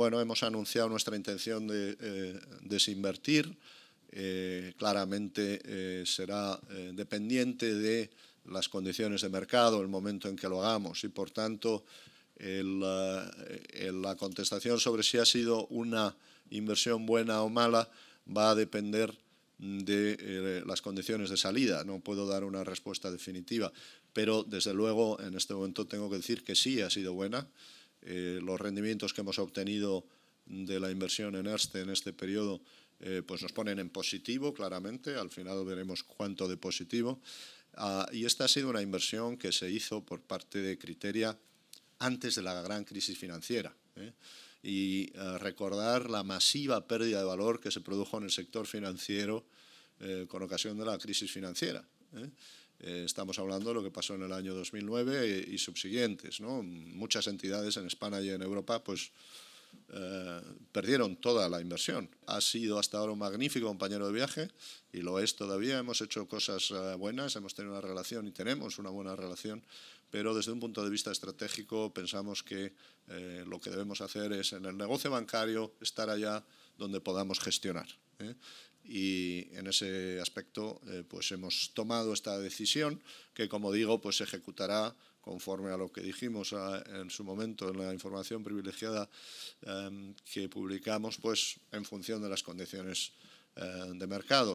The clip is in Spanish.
Bueno, hemos anunciado nuestra intención de eh, desinvertir. Eh, claramente eh, será dependiente de las condiciones de mercado, el momento en que lo hagamos y, por tanto, la contestación sobre si ha sido una inversión buena o mala va a depender de las condiciones de salida. No puedo dar una respuesta definitiva, pero desde luego en este momento tengo que decir que sí ha sido buena. Eh, los rendimientos que hemos obtenido de la inversión en Erste en este periodo eh, pues nos ponen en positivo claramente, al final veremos cuánto de positivo. Ah, y esta ha sido una inversión que se hizo por parte de Criteria antes de la gran crisis financiera. ¿eh? Y recordar la masiva pérdida de valor que se produjo en el sector financiero con ocasión de la crisis financiera. ¿eh? Eh, estamos hablando de lo que pasó en el año 2009 y, subsiguientes. ¿no? Muchas entidades en España y en Europa pues, eh, perdieron toda la inversión. Ha sido hasta ahora un magnífico compañero de viaje y lo es todavía. Hemos hecho cosas buenas, hemos tenido una relación y tenemos una buena relación, pero desde un punto de vista estratégico pensamos que lo que debemos hacer es en el negocio bancario estar allá donde podamos gestionar y en ese aspecto eh, pues hemos tomado esta decisión que como digo se pues ejecutará conforme a lo que dijimos ah, en su momento en la información privilegiada em, que publicamos pues en función de las condiciones eh, de mercado